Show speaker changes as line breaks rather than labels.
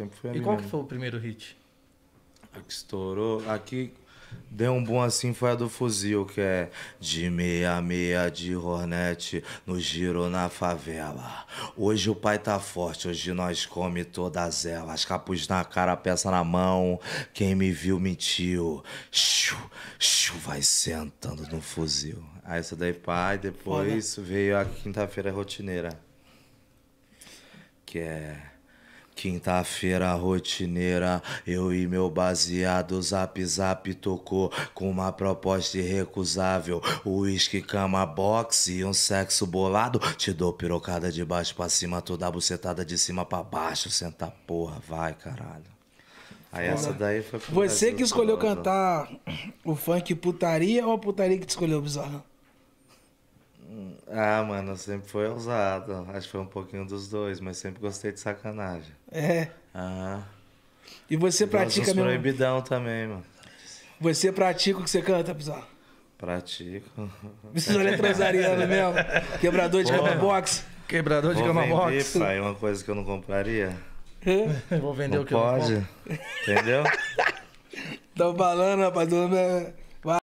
Sempre foi E qual que foi o primeiro hit? A que estourou. Aqui deu um bom assim foi a do fuzil, que é de meia meia de Hornet no giro na favela. Hoje o pai tá forte, hoje nós come todas elas. Capuz na cara, peça na mão. Quem me viu mentiu. Xiu, xiu, vai sentando no fuzil. Aí ah, essa daí pai, depois Foda. veio a quinta-feira rotineira. Que é Quinta-feira rotineira, eu e meu baseado zap zap tocou com uma proposta irrecusável. Uísque, cama, boxe e um sexo bolado. Te dou pirocada de baixo pra cima, tu dá bucetada de cima pra baixo. Senta porra, vai caralho. Aí essa daí foi Você que escolheu cantar o funk putaria ou a putaria que te escolheu, Bizarro? Ah, mano, sempre foi ousado. Acho que foi um pouquinho dos dois, mas sempre gostei de sacanagem. É. Ah. E você pratica mesmo? proibidão também, mano. Você pratica o que você canta, Pizarro? Pratico. Precisa ler transariano mesmo. Quebrador de Pô, cama box. Quebrador de cama box. Pai, uma coisa que eu não compraria. Vou vender não o que pode. eu não Pode. Entendeu? Tão falando, rapaz.